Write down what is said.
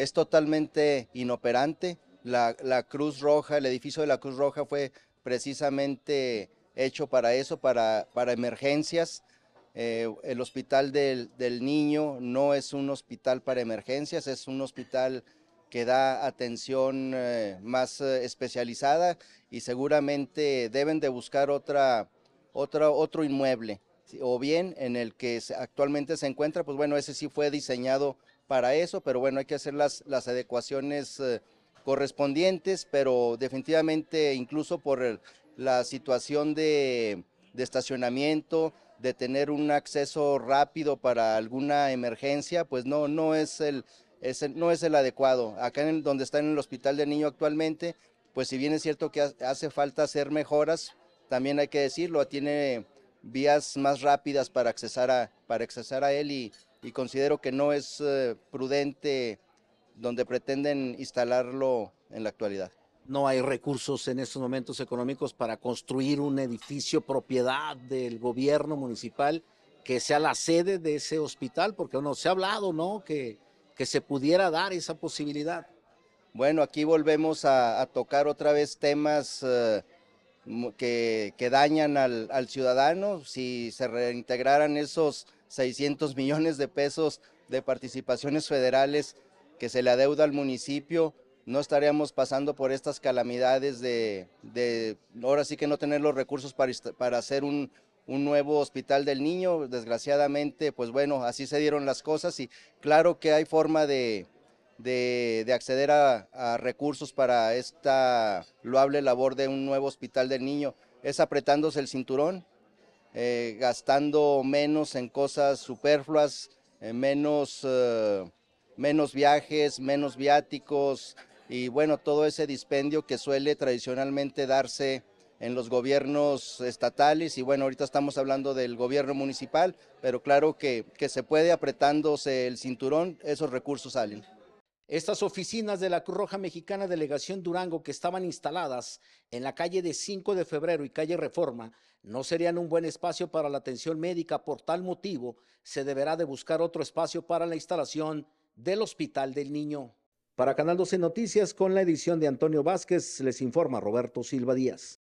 es totalmente inoperante. La, Cruz Roja, el edificio de la Cruz Roja fue precisamente hecho para eso, para, para emergencias. Eh, el hospital del, niño no es un hospital para emergencias, es un hospital que da atención eh, más eh, especializada y seguramente deben de buscar otra, otra, otro inmueble o bien en el que actualmente se encuentra, pues bueno, ese sí fue diseñado para eso, pero bueno, hay que hacer las, las adecuaciones eh, correspondientes, pero definitivamente incluso por la situación de, de estacionamiento, de tener un acceso rápido para alguna emergencia, pues no, no es el, es no es el adecuado. Acá en donde está en el hospital de niño actualmente, pues si bien es cierto que hace falta hacer mejoras, también hay que decirlo, tiene vías más rápidas para accesar a, para accesar a él y, y considero que no es eh, prudente donde pretenden instalarlo en la actualidad. No hay recursos en estos momentos económicos para construir un edificio propiedad del gobierno municipal que sea la sede de ese hospital, porque no se ha hablado, ¿no? Que, que se pudiera dar esa posibilidad. Bueno, aquí volvemos a, tocar otra vez temas eh, que, que, dañan al, al ciudadano. Si se reintegraran esos 600 millones de pesos de participaciones federales que se le adeuda al municipio, no estaríamos pasando por estas calamidades de, ahora sí que no tener los recursos para, para hacer un, un nuevo hospital del niño. Desgraciadamente, pues bueno, así se dieron las cosas y claro que hay forma de, de, acceder a, a, recursos para esta loable labor de un nuevo hospital del niño. Es apretándose el cinturón, eh, gastando menos en cosas superfluas, eh, menos, eh, menos viajes, menos viáticos y bueno, todo ese dispendio que suele tradicionalmente darse en los gobiernos estatales y bueno, ahorita estamos hablando del gobierno municipal, pero claro que, que se puede apretándose el cinturón, esos recursos salen. Estas oficinas de la Cruz Roja Mexicana Delegación Durango, que estaban instaladas en la calle de 5 de febrero y calle Reforma, no serían un buen espacio para la atención médica. Por tal motivo, se deberá de buscar otro espacio para la instalación del Hospital del Niño. Para Canal 12 Noticias, con la edición de Antonio Vázquez, les informa Roberto Silva Díaz.